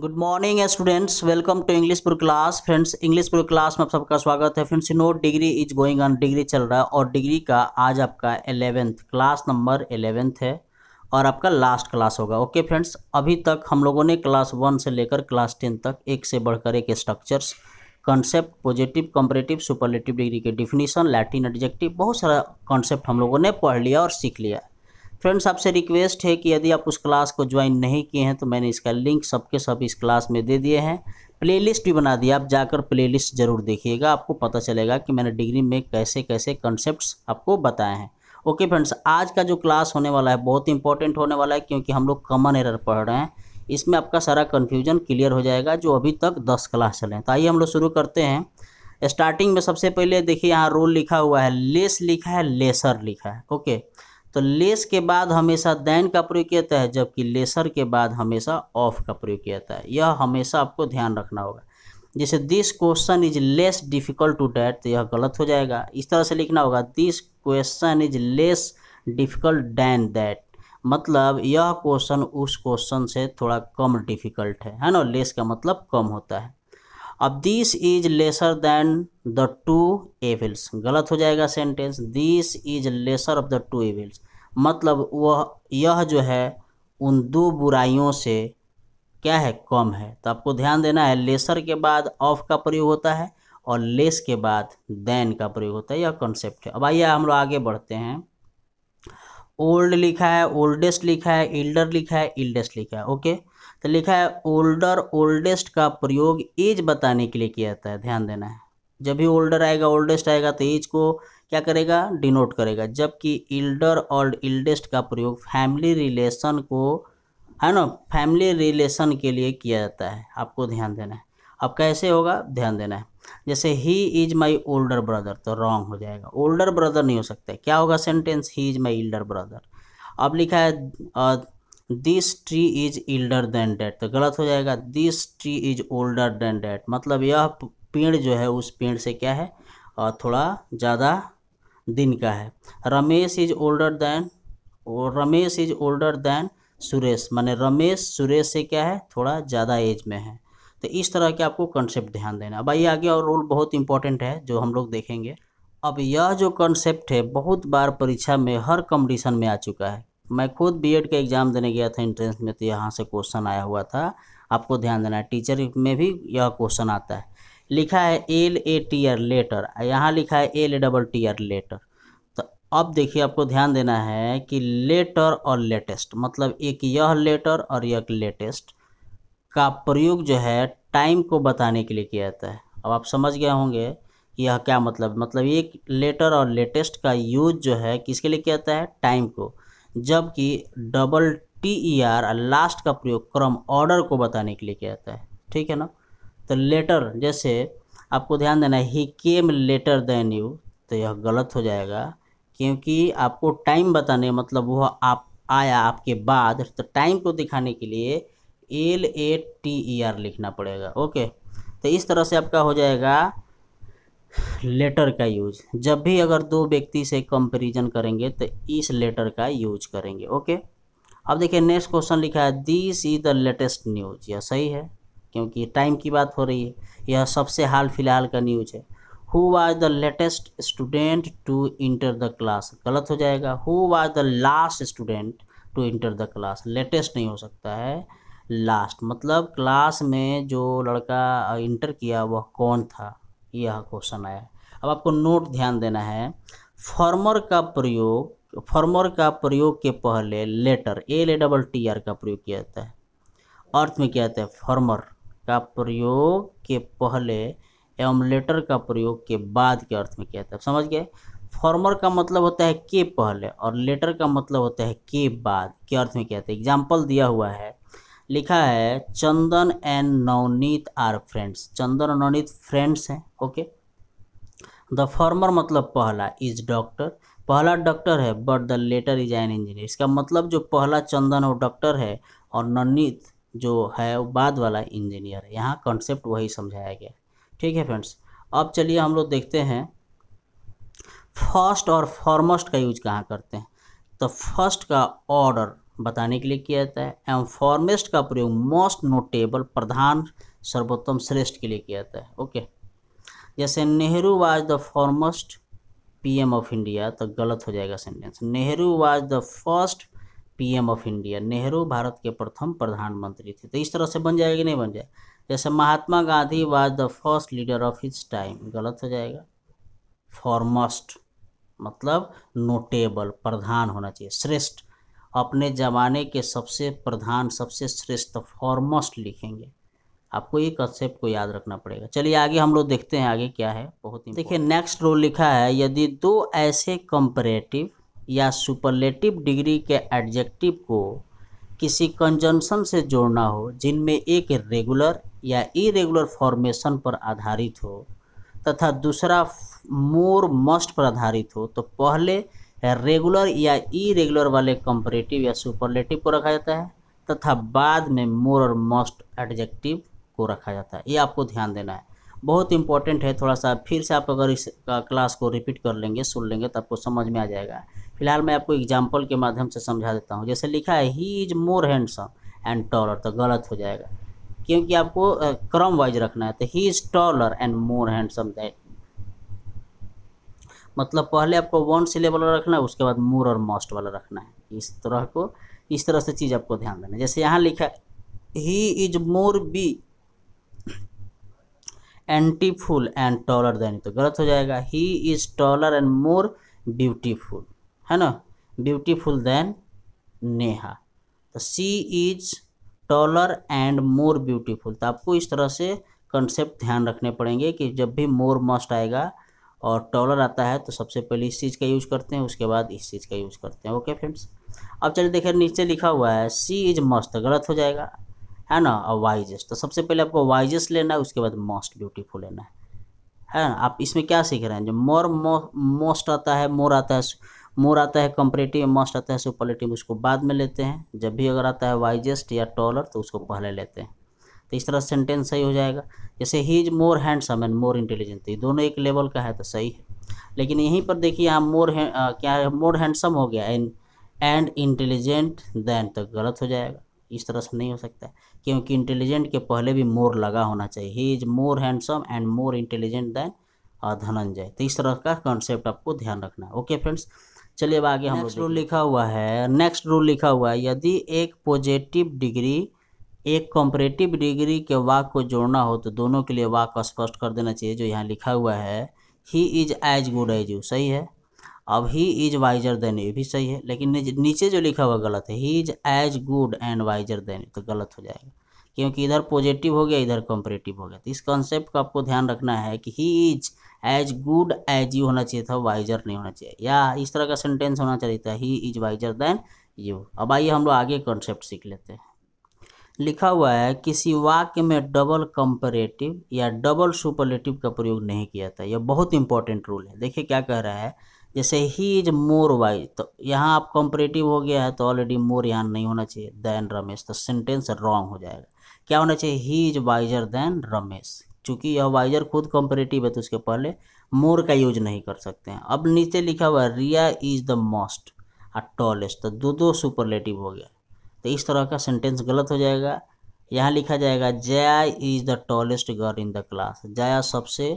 good morning students welcome to English पुर class friends English पुर class में आप सबका स्वागत है friends no degree is going on degree चल रहा है और डिग्री का आज आपका एलेवेंथ क्लास नंबर एलेवेंथ है और आपका लास्ट क्लास होगा ओके फ्रेंड्स अभी तक हम लोगों ने क्लास वन से लेकर क्लास टेन तक एक से बढ़कर एक structures concept positive comparative superlative degree के डिफिनीशन लैटिन एडजेक्टिव बहुत सारा कॉन्सेप्ट हम लोगों ने पढ़ लिया और सीख लिया फ्रेंड्स आपसे रिक्वेस्ट है कि यदि आप उस क्लास को ज्वाइन नहीं किए हैं तो मैंने इसका लिंक सबके सब इस क्लास में दे दिए हैं प्लेलिस्ट भी बना दिया आप जाकर प्लेलिस्ट ज़रूर देखिएगा आपको पता चलेगा कि मैंने डिग्री में कैसे कैसे कंसेप्ट आपको बताए हैं ओके फ्रेंड्स आज का जो क्लास होने वाला है बहुत इंपॉर्टेंट होने वाला है क्योंकि हम लोग कॉमन एरर पढ़ रहे हैं इसमें आपका सारा कन्फ्यूजन क्लियर हो जाएगा जो अभी तक दस क्लास चले तो आइए हम लोग शुरू करते हैं स्टार्टिंग में सबसे पहले देखिए यहाँ रोल लिखा हुआ है लेस लिखा है लेसर लिखा है ओके तो लेस के बाद हमेशा दैन का प्रयोग किया जाता है जबकि लेसर के बाद हमेशा ऑफ का प्रयोग किया जाता है यह हमेशा आपको ध्यान रखना होगा जैसे this question is less difficult to that तो यह गलत हो जाएगा इस तरह से लिखना होगा this question is less difficult than that मतलब यह क्वेश्चन उस क्वेश्चन से थोड़ा कम डिफिकल्ट है है ना लेस का मतलब कम होता है अब this is lesser than the two evils गलत हो जाएगा sentence this is lesser of the two evils मतलब वह यह जो है उन दो बुराइयों से क्या है कम है तो आपको ध्यान देना है लेसर के बाद ऑफ का प्रयोग होता है और लेस के बाद देन का प्रयोग होता है यह कॉन्सेप्ट है अब आइए हम लोग आगे बढ़ते हैं ओल्ड लिखा है ओल्डेस्ट लिखा है इल्डर लिखा है इल्डेस्ट लिखा है ओके तो लिखा है ओल्डर ओल्डेस्ट का प्रयोग एज बताने के लिए किया जाता है ध्यान देना है जब भी ओल्डर आएगा ओल्डेस्ट आएगा तो एज को क्या करेगा डिनोट करेगा जबकि इल्डर और इल्डेस्ट का प्रयोग फैमिली रिलेशन को है ना फैमिली रिलेशन के लिए किया जाता है आपको ध्यान देना है अब कैसे होगा ध्यान देना है जैसे he is my older brother तो रॉन्ग हो जाएगा ओल्डर ब्रदर नहीं हो सकता क्या होगा sentence he is my elder brother अब लिखा है this tree is elder than that तो गलत हो जाएगा this tree is older than that मतलब यह पेड़ जो है उस पेड़ से क्या है और थोड़ा ज़्यादा दिन का है रमेश इज ओल्डर देन और Ramesh is older than Suresh माने रमेश सुरेश से क्या है थोड़ा ज़्यादा एज में है तो इस तरह के आपको कंसेप्ट ध्यान देना अब आइए आगे और रोल बहुत इंपॉर्टेंट है जो हम लोग देखेंगे अब यह जो कंसेप्ट है बहुत बार परीक्षा में हर कंडीशन में आ चुका है मैं खुद बीएड का एग्ज़ाम देने गया था इंट्रेंस में तो यहाँ से क्वेश्चन आया हुआ था आपको ध्यान देना है टीचर में भी यह क्वेश्चन आता है लिखा है L A T R later यहाँ लिखा है L double T R latter तो अब देखिए आपको ध्यान देना है कि लेटर और लेटेस्ट मतलब एक यह लेटर और एक लेटेस्ट का प्रयोग जो है टाइम को बताने के लिए किया जाता है अब आप समझ गए होंगे कि यह क्या मतलब मतलब एक लेटर और लेटेस्ट का यूज जो है किसके लिए किया जाता है टाइम को जबकि double T E R last का प्रयोग क्रम ऑर्डर को बताने के लिए किया जाता है ठीक है ना तो लेटर जैसे आपको ध्यान देना है he came later then you तो यह गलत हो जाएगा क्योंकि आपको टाइम बताने मतलब वह आप आया आपके बाद तो टाइम को दिखाने के लिए L A T E R लिखना पड़ेगा ओके तो इस तरह से आपका हो जाएगा लेटर का यूज जब भी अगर दो व्यक्ति से कंपेरिजन करेंगे तो इस लेटर का यूज करेंगे ओके अब देखिए नेक्स्ट क्वेश्चन लिखा है this is the latest news यह सही है क्योंकि टाइम की बात हो रही है यह सबसे हाल फिलहाल का न्यूज है who was the latest student to enter the class गलत हो जाएगा who was the last student to enter the class latest नहीं हो सकता है लास्ट मतलब क्लास में जो लड़का इंटर किया वह कौन था यह क्वेश्चन आया अब आपको नोट ध्यान देना है फॉर्मर का प्रयोग फॉर्मर का प्रयोग के पहले latter L A double T R का प्रयोग किया जाता है अर्थ में क्या जाता है फॉर्मर का प्रयोग के पहले एवं लेटर का प्रयोग के बाद के अर्थ में किया जाता है समझ गए फॉर्मर का मतलब होता है के पहले और लेटर का मतलब होता है के बाद के अर्थ में क्या जाता है एग्जाम्पल दिया हुआ है लिखा है Chandan and Navneet are friends Chandan और नवनीत फ्रेंड्स हैं ओके द फॉर्मर मतलब पहला इज डॉक्टर पहला डॉक्टर है but the latter is an engineer इसका मतलब जो पहला चंदन वो डॉक्टर है और नवनीत जो है वो बाद वाला इंजीनियर है यहाँ कॉन्सेप्ट वही समझाया गया ठीक है फ्रेंड्स अब चलिए हम लोग देखते हैं फर्स्ट और फॉर्मस्ट का यूज कहाँ करते हैं तो फर्स्ट का ऑर्डर बताने के लिए किया जाता है एवं फॉर्मेस्ट का प्रयोग मोस्ट नोटेबल प्रधान सर्वोत्तम श्रेष्ठ के लिए किया जाता है ओके जैसे Nehru was the formest PM of India तो गलत हो जाएगा sentence Nehru was the first PM of India Nehru भारत के प्रथम प्रधानमंत्री थे तो इस तरह से बन जाएगा कि नहीं बन जाए जैसे Mahatma Gandhi was the first leader of his time गलत हो जाएगा फॉर्मस्ट मतलब नोटेबल प्रधान होना चाहिए श्रेष्ठ अपने ज़माने के सबसे प्रधान सबसे श्रेष्ठ फॉर्मस्ट लिखेंगे आपको ये कंसेप्ट को याद रखना पड़ेगा चलिए आगे हम लोग देखते हैं आगे क्या है बहुत ही देखिए नेक्स्ट रोल लिखा है यदि दो ऐसे कंपरेटिव या सुपरलेटिव डिग्री के एडजेक्टिव को किसी कंजंक्शन से जोड़ना हो जिनमें एक रेगुलर या इरेगुलर फॉर्मेशन पर आधारित हो तथा दूसरा मोर मस्ट पर आधारित हो तो पहले रेगुलर या इरेगुलर वाले कंपरेटिव या सुपरलेटिव को रखा जाता है तथा बाद में मोर और मोस्ट एडजेक्टिव को रखा जाता है ये आपको ध्यान देना है बहुत इंपॉर्टेंट है थोड़ा सा फिर से आप अगर इस क्लास को रिपीट कर लेंगे सुन लेंगे तो आपको समझ में आ जाएगा फिलहाल मैं आपको एग्जाम्पल के माध्यम से समझा देता हूँ जैसे लिखा है he is more handsome and taller तो गलत हो जाएगा क्योंकि आपको क्रम वाइज रखना है तो he is taller and more handsome that मतलब पहले आपको वन सिलेबल वाला रखना है उसके बाद मोर और मोस्ट वाला रखना है इस तरह को इस तरह से चीज़ आपको ध्यान देना है जैसे यहाँ लिखा he is more beautiful and taller then तो गलत हो जाएगा he is taller and more beautiful है ना ब्यूटीफुल देन नेहा तो she is taller and more beautiful तो आपको इस तरह से कंसेप्ट ध्यान रखने पड़ेंगे कि जब भी मोर मस्ट आएगा और टॉलर आता है तो सबसे पहले इस चीज़ का यूज़ करते हैं उसके बाद इस चीज़ का यूज़ करते हैं ओके फ्रेंड्स अब चलिए देखिए नीचे लिखा हुआ है सी इज मस्त गलत हो जाएगा है ना और वाइजेस्ट तो सबसे पहले आपको वाइजेस्ट लेना है उसके बाद मोस्ट ब्यूटीफुल लेना है है ना आप इसमें क्या सीख रहे हैं जो मोर मोस्ट आता है मोर आता है मोर आता है कंपरेटिव मोस्ट आता है सुपरलेटिव उसको बाद में लेते हैं जब भी अगर आता है वाइजेस्ट या टॉलर तो उसको पहले लेते हैं तो इस तरह सेंटेंस सही हो जाएगा जैसे he is more handsome and more intelligent ये दोनों एक लेवल का है तो सही है लेकिन यहीं पर देखिए यहाँ मोर क्या है मोर हैंडसम हो गया एंड एंड इंटेलिजेंट दैन तो गलत हो जाएगा इस तरह से नहीं हो सकता है क्योंकि इंटेलिजेंट के पहले भी मोर लगा होना चाहिए he is more handsome and more intelligent than Dhananjay तो इस तरह का कॉन्सेप्ट आपको ध्यान रखना है ओके फ्रेंड्स चलिए अब आगे हम रूल लिखा हुआ है नेक्स्ट रूल लिखा हुआ है यदि एक पॉजिटिव डिग्री एक कॉम्परेटिव डिग्री के वाक को जोड़ना हो तो दोनों के लिए वाक को स्पष्ट कर देना चाहिए जो यहाँ लिखा हुआ है he is as good as you सही है अब he is wiser then you भी सही है लेकिन नीचे जो लिखा हुआ गलत है he is as good and wiser then तो गलत हो जाएगा क्योंकि इधर पॉजिटिव हो गया इधर कॉम्परेटिव हो गया तो इस कॉन्सेप्ट का आपको ध्यान रखना है कि he is as good as you होना चाहिए था वाइजर नहीं होना चाहिए या इस तरह का सेंटेंस होना चाहिए था he is wiser then you अब आइए हम लोग आगे कॉन्सेप्ट सीख लेते हैं लिखा हुआ है किसी वाक्य में डबल कंपरेटिव या डबल सुपरलेटिव का प्रयोग नहीं किया था यह बहुत इंपॉर्टेंट रूल है देखिए क्या कह रहा है जैसे ही इज मोर वाइज तो यहाँ आप कंपरेटिव हो गया है तो ऑलरेडी मोर यहाँ नहीं होना चाहिए दैन रमेश तो सेंटेंस रॉन्ग हो जाएगा क्या होना चाहिए he is wiser then Ramesh चूंकि यह वाइजर खुद कंपरेटिव है तो उसके पहले मोर का यूज नहीं कर सकते हैं अब नीचे लिखा हुआ है रिया इज द मोस्ट और टॉलेस्ट तो दो दो सुपरलेटिव हो गया तो इस तरह का सेंटेंस गलत हो जाएगा यहाँ लिखा जाएगा Jaya is the tallest girl in the class Jaya सबसे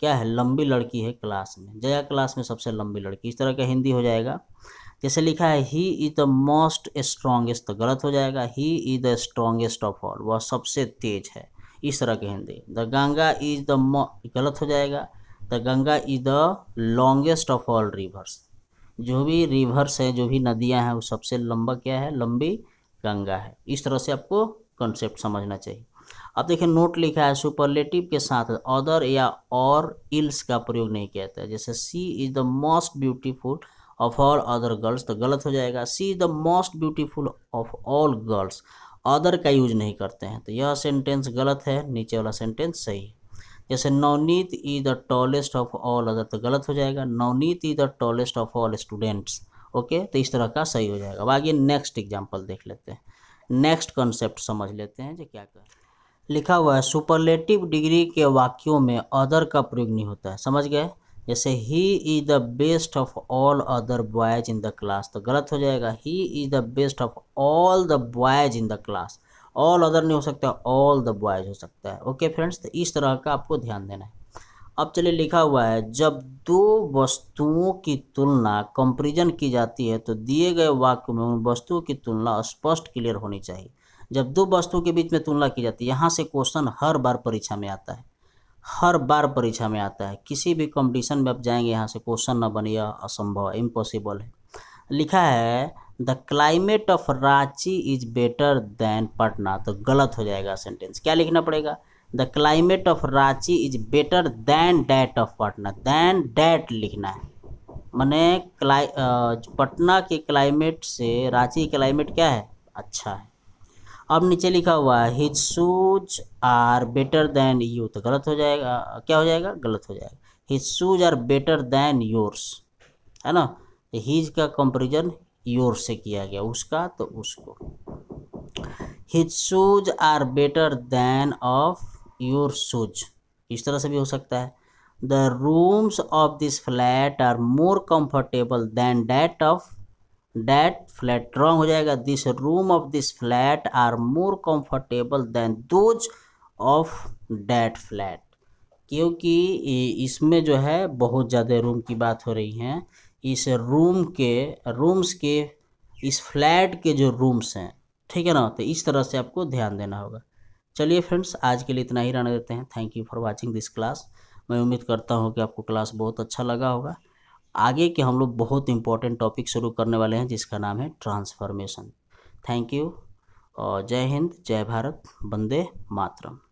क्या है लंबी लड़की है क्लास में जया क्लास में सबसे लंबी लड़की इस तरह का हिंदी हो जाएगा जैसे लिखा है he is the most strongest तो गलत हो जाएगा he is the strongest of all वह सबसे तेज है इस तरह के Hindi the Ganga is the गलत हो जाएगा the Ganga is the longest of all rivers जो भी रिवर्स है जो भी नदियाँ हैं वो सबसे लंबा क्या है लंबी गंगा है इस तरह से आपको कंसेप्ट समझना चाहिए अब देखिए नोट लिखा है सुपरलेटिव के साथ अदर या और इल्स का प्रयोग नहीं किया जाता है जैसे she is the most beautiful of all other girls तो गलत हो जाएगा she is the most beautiful of all girls other का यूज नहीं करते हैं तो यह सेंटेंस गलत है नीचे वाला सेंटेंस सही है जैसे Navneet is the tallest of all other तो गलत हो जाएगा Navneet is the tallest of all students okay तो इस तरह का सही हो जाएगा अब आगे नेक्स्ट एग्जाम्पल देख लेते हैं नेक्स्ट कॉन्सेप्ट समझ लेते हैं जो क्या कर लिखा हुआ है सुपरलेटिव डिग्री के वाक्यों में अदर का प्रयोग नहीं होता है समझ गए जैसे he is the best of all other boys in the class तो गलत हो जाएगा he is the best of all the boys in the class all other नहीं हो सकता ऑल द बॉयज हो सकता है ओके फ्रेंड्स तो इस तरह का आपको ध्यान देना है अब चलिए लिखा हुआ है जब दो वस्तुओं की तुलना कंपेरिजन की जाती है तो दिए गए वाक्य में उन वस्तुओं की तुलना स्पष्ट क्लियर होनी चाहिए जब दो वस्तुओं के बीच में तुलना की जाती है यहाँ से क्वेश्चन हर बार परीक्षा में आता है हर बार परीक्षा में आता है किसी भी कंपटीशन में आप जाएंगे यहाँ से क्वेश्चन ना बने असंभव इम्पॉसिबल है लिखा है the climate of Ranchi is better then Patna तो गलत हो जाएगा सेंटेंस क्या लिखना पड़ेगा the climate of Ranchi is better than that of Patna than that लिखना है मैंने क्लाई पटना के क्लाइमेट से रांची क्लाइमेट क्या है अच्छा है अब नीचे लिखा हुआ है his shoes are better than you तो गलत हो जाएगा क्या हो जाएगा गलत हो जाएगा his shoes are better than yours है ना हिज का कंपेरिजन योर से किया गया उसका तो उसको his shoes are better than of your सोच इस तरह से भी हो सकता है the rooms of this flat are more comfortable than that of that flat wrong हो जाएगा this room of this flat are more comfortable than those of that flat क्योंकि इसमें जो है बहुत ज़्यादा रूम की बात हो रही है इस रूम के रूम्स के इस फ्लैट के जो रूम्स हैं ठीक है ना तो इस तरह से आपको ध्यान देना होगा चलिए फ्रेंड्स आज के लिए इतना ही रहने देते हैं thank you for watching this class मैं उम्मीद करता हूँ कि आपको क्लास बहुत अच्छा लगा होगा आगे के हम लोग बहुत इंपॉर्टेंट टॉपिक शुरू करने वाले हैं जिसका नाम है ट्रांसफॉर्मेशन थैंक यू जय हिंद जय भारत वंदे मातरम